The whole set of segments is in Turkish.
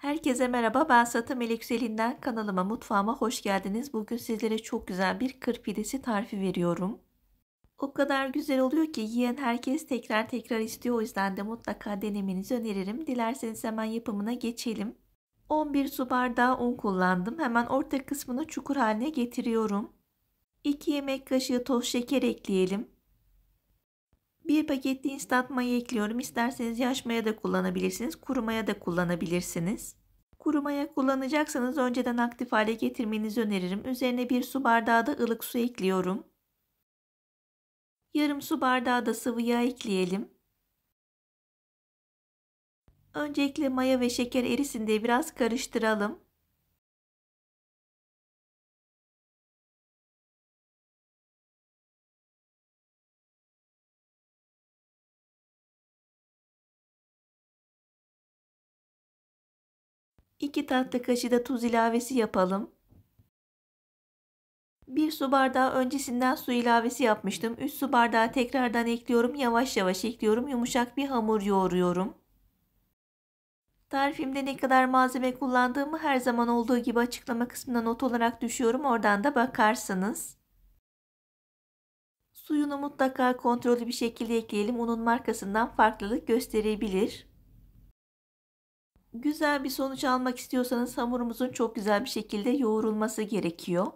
Herkese merhaba ben Satım Elikselinden kanalıma mutfağıma hoş geldiniz. Bugün sizlere çok güzel bir kır pidesi tarifi veriyorum. O kadar güzel oluyor ki yiyen herkes tekrar tekrar istiyor. O yüzden de mutlaka denemenizi öneririm. Dilerseniz hemen yapımına geçelim. 11 su bardağı un kullandım. Hemen orta kısmını çukur haline getiriyorum. 2 yemek kaşığı toz şeker ekleyelim. Bir paket instant maya ekliyorum. İsterseniz yaş maya da kullanabilirsiniz. Kurumaya da kullanabilirsiniz. Kurumaya kullanacaksanız önceden aktif hale getirmenizi öneririm. Üzerine bir su bardağı da ılık su ekliyorum. Yarım su bardağı da sıvı yağ ekleyelim. Öncelikle maya ve şeker erisin diye biraz karıştıralım. 2 tatlı kaşığı da tuz ilavesi yapalım. 1 su bardağı öncesinden su ilavesi yapmıştım. 3 su bardağı tekrardan ekliyorum. Yavaş yavaş ekliyorum. Yumuşak bir hamur yoğuruyorum. Tarifimde ne kadar malzeme kullandığımı her zaman olduğu gibi açıklama kısmına not olarak düşüyorum. Oradan da bakarsınız. Suyunu mutlaka kontrollü bir şekilde ekleyelim. Unun markasından farklılık gösterebilir. Güzel bir sonuç almak istiyorsanız hamurumuzun çok güzel bir şekilde yoğrulması gerekiyor.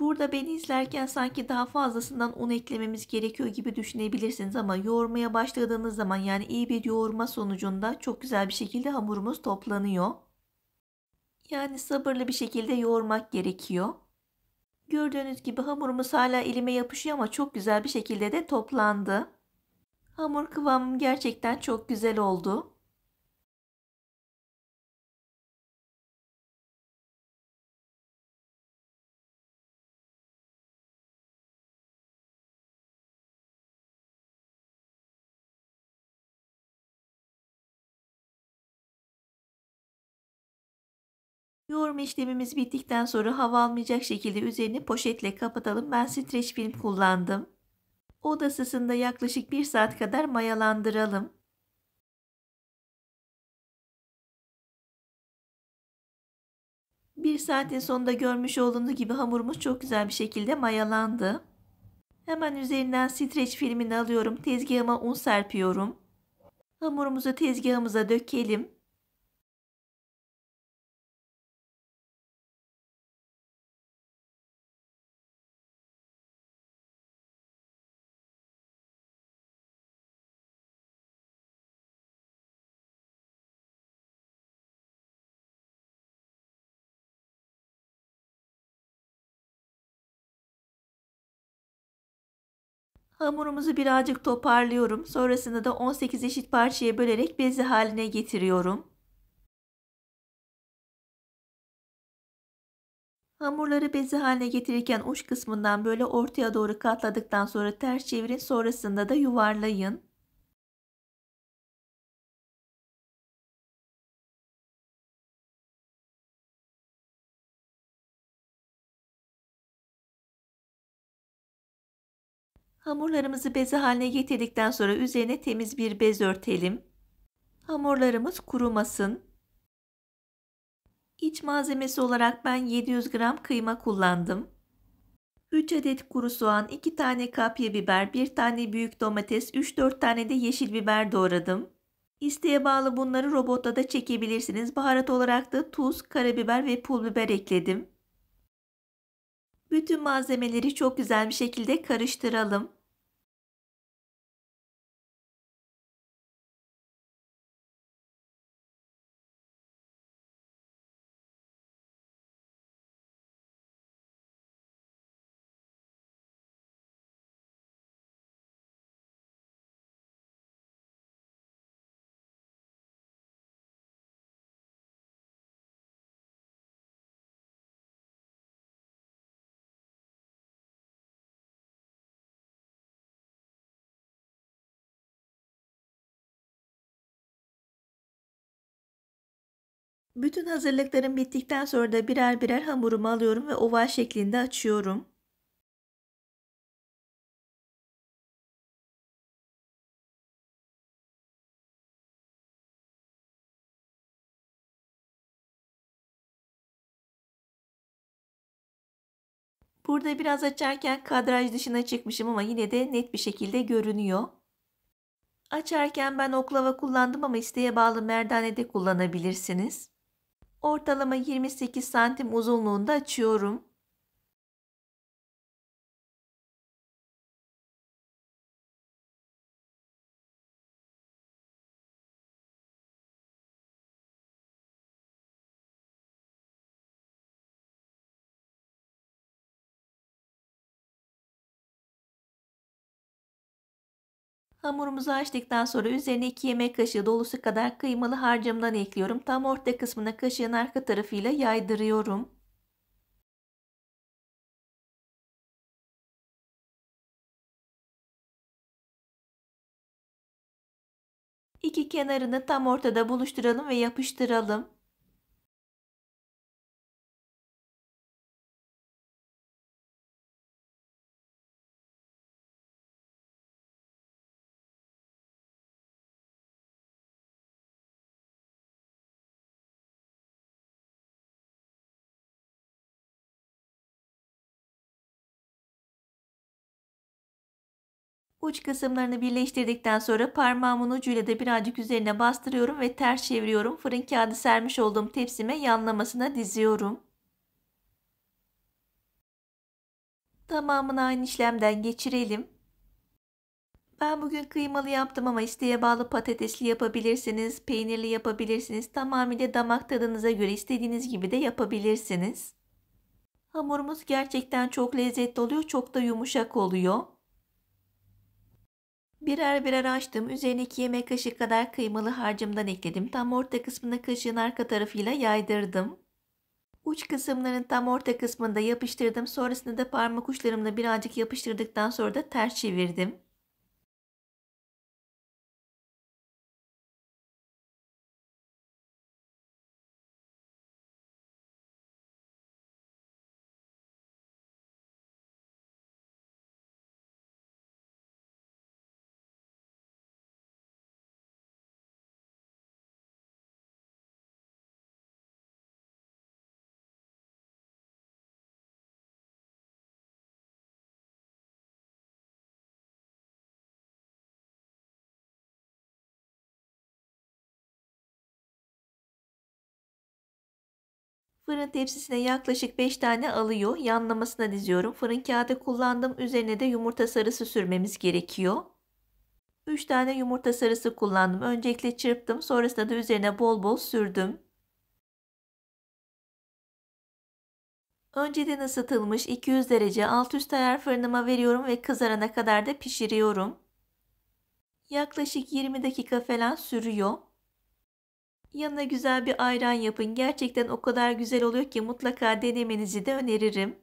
Burada beni izlerken sanki daha fazlasından un eklememiz gerekiyor gibi düşünebilirsiniz ama yoğurmaya başladığınız zaman yani iyi bir yoğurma sonucunda çok güzel bir şekilde hamurumuz toplanıyor. Yani sabırlı bir şekilde yoğurmak gerekiyor. Gördüğünüz gibi hamurumuz hala elime yapışıyor ama çok güzel bir şekilde de toplandı. Hamur kıvamım gerçekten çok güzel oldu. Yoğurma işlemimiz bittikten sonra hava almayacak şekilde üzerini poşetle kapatalım. Ben streç film kullandım. Oda ısısında yaklaşık 1 saat kadar mayalandıralım. Bir saatin sonunda görmüş olduğunuz gibi hamurumuz çok güzel bir şekilde mayalandı. Hemen üzerinden streç filmini alıyorum. Tezgahıma un serpiyorum. Hamurumuzu tezgahımıza dökelim. Hamurumuzu birazcık toparlıyorum. Sonrasında da 18 eşit parçaya bölerek bezi haline getiriyorum. Hamurları bezi haline getirirken uç kısmından böyle ortaya doğru katladıktan sonra ters çevirin sonrasında da yuvarlayın. Hamurlarımızı beze haline getirdikten sonra üzerine temiz bir bez örtelim. Hamurlarımız kurumasın. İç malzemesi olarak ben 700 gram kıyma kullandım. 3 adet kuru soğan, 2 tane kapya biber, 1 tane büyük domates, 3-4 tane de yeşil biber doğradım. İsteğe bağlı bunları robotta da çekebilirsiniz. Baharat olarak da tuz, karabiber ve pul biber ekledim. Bütün malzemeleri çok güzel bir şekilde karıştıralım. Bütün hazırlıklarım bittikten sonra da birer birer hamurumu alıyorum ve oval şeklinde açıyorum. Burada biraz açarken kadraj dışına çıkmışım ama yine de net bir şekilde görünüyor. Açarken ben oklava kullandım ama isteğe bağlı merdane de kullanabilirsiniz. Ortalama 28 santim uzunluğunda açıyorum. Hamurumuzu açtıktan sonra üzerine 2 yemek kaşığı dolusu kadar kıymalı harcımdan ekliyorum. Tam orta kısmına kaşığın arka tarafıyla yaydırıyorum. İki kenarını tam ortada buluşturalım ve yapıştıralım. Uç kısımlarını birleştirdikten sonra parmağımın ucuyla da birazcık üzerine bastırıyorum ve ters çeviriyorum. Fırın kağıdı sermiş olduğum tepsime yanlamasına diziyorum. Tamamını aynı işlemden geçirelim. Ben bugün kıymalı yaptım ama isteğe bağlı patatesli yapabilirsiniz, peynirli yapabilirsiniz. Tamamıyla damak tadınıza göre istediğiniz gibi de yapabilirsiniz. Hamurumuz gerçekten çok lezzetli oluyor, çok da yumuşak oluyor. Birer birer açtım. Üzerine iki yemek kaşığı kadar kıymalı harcımdan ekledim. Tam orta kısmına kaşığın arka tarafıyla yaydırdım. Uç kısımların tam orta kısmında yapıştırdım. Sonrasında da parmak uçlarımla birazcık yapıştırdıktan sonra da ters çevirdim. Fırın tepsisine yaklaşık 5 tane alıyor. Yanlamasına diziyorum. Fırın kağıdı kullandım. Üzerine de yumurta sarısı sürmemiz gerekiyor. 3 tane yumurta sarısı kullandım. Öncelikle çırptım. Sonrasında da üzerine bol bol sürdüm. Önceden ısıtılmış 200 derece alt üst ayar fırınıma veriyorum ve kızarana kadar da pişiriyorum. Yaklaşık 20 dakika falan sürüyor. Yanına güzel bir ayran yapın. Gerçekten o kadar güzel oluyor ki mutlaka denemenizi de öneririm.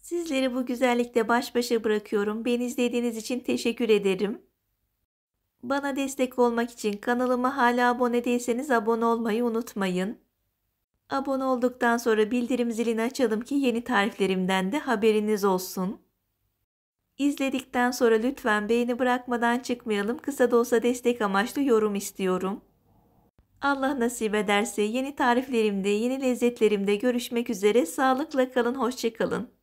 Sizleri bu güzellikle baş başa bırakıyorum. Beni izlediğiniz için teşekkür ederim. Bana destek olmak için kanalıma hala abone değilseniz abone olmayı unutmayın. Abone olduktan sonra bildirim zilini açalım ki yeni tariflerimden de haberiniz olsun. İzledikten sonra lütfen beğeni bırakmadan çıkmayalım. Kısa da olsa destek amaçlı yorum istiyorum. Allah nasip ederse yeni tariflerimde, yeni lezzetlerimde görüşmek üzere. Sağlıkla kalın, hoşçakalın.